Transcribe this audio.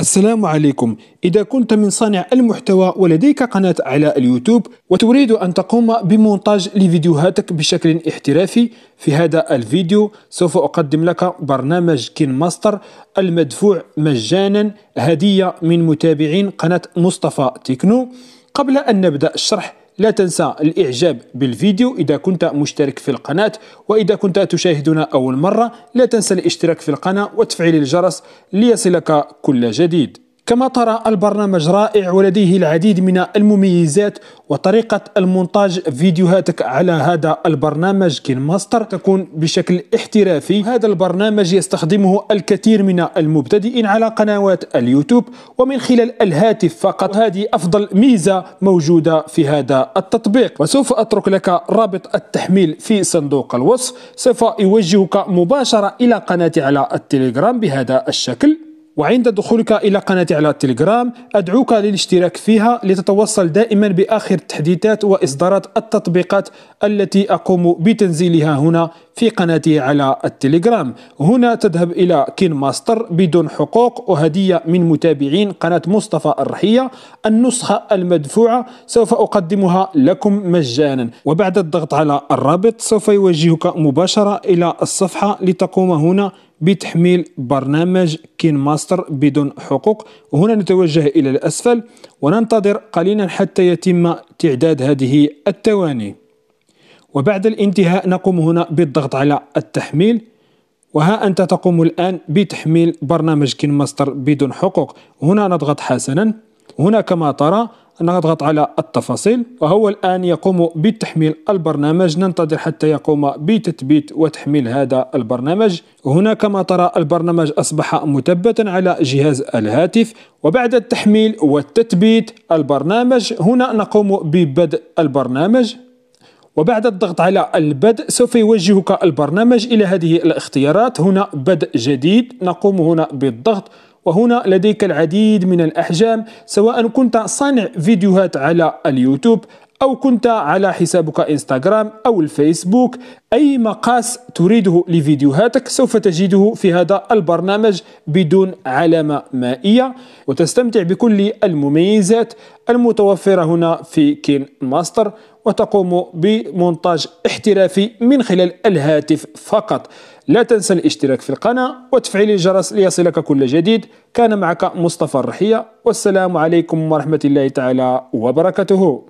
السلام عليكم إذا كنت من صانع المحتوى ولديك قناة على اليوتيوب وتريد أن تقوم بمونتاج لفيديوهاتك بشكل احترافي في هذا الفيديو سوف أقدم لك برنامج كين ماستر المدفوع مجانا هدية من متابعين قناة مصطفى تكنو قبل أن نبدأ الشرح لا تنسى الإعجاب بالفيديو إذا كنت مشترك في القناة وإذا كنت تشاهدنا أول مرة لا تنسى الاشتراك في القناة وتفعيل الجرس ليصلك كل جديد كما ترى البرنامج رائع ولديه العديد من المميزات وطريقة المونتاج فيديوهاتك على هذا البرنامج كين ماستر تكون بشكل احترافي هذا البرنامج يستخدمه الكثير من المبتدئين على قنوات اليوتيوب ومن خلال الهاتف فقط هذه أفضل ميزة موجودة في هذا التطبيق وسوف أترك لك رابط التحميل في صندوق الوصف سوف يوجهك مباشرة إلى قناتي على التليجرام بهذا الشكل وعند دخولك إلى قناتي على التليجرام أدعوك للاشتراك فيها لتتوصل دائما بآخر التحديثات وإصدارات التطبيقات التي أقوم بتنزيلها هنا في قناتي على التليجرام هنا تذهب إلى كين ماستر بدون حقوق وهدية من متابعين قناة مصطفى الرحية النسخة المدفوعة سوف أقدمها لكم مجانا وبعد الضغط على الرابط سوف يوجهك مباشرة إلى الصفحة لتقوم هنا بتحميل برنامج كين ماستر بدون حقوق وهنا نتوجه إلى الأسفل وننتظر قليلا حتى يتم تعداد هذه التواني وبعد الانتهاء نقوم هنا بالضغط على التحميل وها أنت تقوم الآن بتحميل برنامج كين ماستر بدون حقوق هنا نضغط حسنا هنا كما ترى نضغط على التفاصيل وهو الآن يقوم بتحميل البرنامج ننتظر حتى يقوم بتثبيت وتحميل هذا البرنامج هنا كما ترى البرنامج أصبح مثبتا على جهاز الهاتف وبعد التحميل والتثبيت البرنامج هنا نقوم ببدء البرنامج وبعد الضغط على البدء سوف يوجهك البرنامج إلى هذه الاختيارات هنا بدء جديد نقوم هنا بالضغط وهنا لديك العديد من الأحجام سواء كنت صانع فيديوهات على اليوتيوب أو كنت على حسابك إنستغرام أو الفيسبوك أي مقاس تريده لفيديوهاتك سوف تجده في هذا البرنامج بدون علامة مائية وتستمتع بكل المميزات المتوفرة هنا في كين ماستر وتقوم بمونتاج احترافي من خلال الهاتف فقط لا تنسى الاشتراك في القناة وتفعيل الجرس ليصلك كل جديد كان معك مصطفى الرحية والسلام عليكم ورحمة الله تعالى وبركاته